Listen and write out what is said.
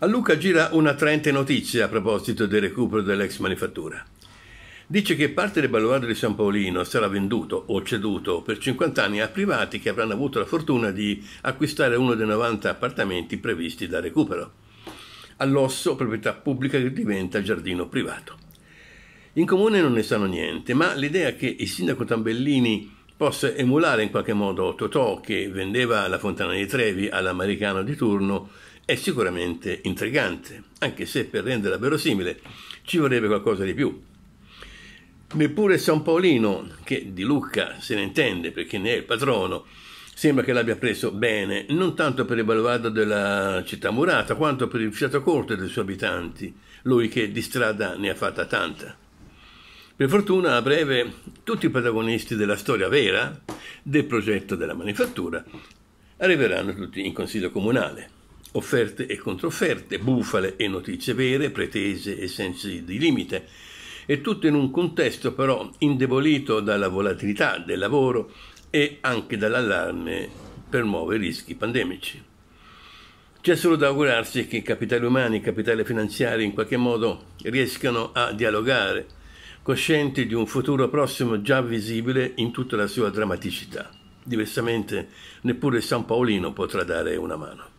A Luca gira un'attraente notizia a proposito del recupero dell'ex manifattura. Dice che parte del baluardo di San Paolino sarà venduto o ceduto per 50 anni a privati che avranno avuto la fortuna di acquistare uno dei 90 appartamenti previsti dal recupero. All'osso proprietà pubblica che diventa giardino privato. In comune non ne sanno niente, ma l'idea che il sindaco Tambellini possa emulare in qualche modo Totò che vendeva la Fontana di Trevi all'americano di turno è sicuramente intrigante, anche se per renderla verosimile ci vorrebbe qualcosa di più. Neppure San Paolino, che di Lucca se ne intende perché ne è il patrono, sembra che l'abbia preso bene, non tanto per il baluardo della città murata, quanto per il fiato corto dei suoi abitanti, lui che di strada ne ha fatta tanta. Per fortuna, a breve, tutti i protagonisti della storia vera, del progetto della manifattura, arriveranno tutti in consiglio comunale. Offerte e controfferte, bufale e notizie vere, pretese e sensi di limite, e tutto in un contesto però indebolito dalla volatilità del lavoro e anche dall'allarme per nuovi rischi pandemici. C'è solo da augurarsi che i capitali umani e i capitali finanziari in qualche modo riescano a dialogare coscienti di un futuro prossimo già visibile in tutta la sua drammaticità. Diversamente neppure San Paolino potrà dare una mano.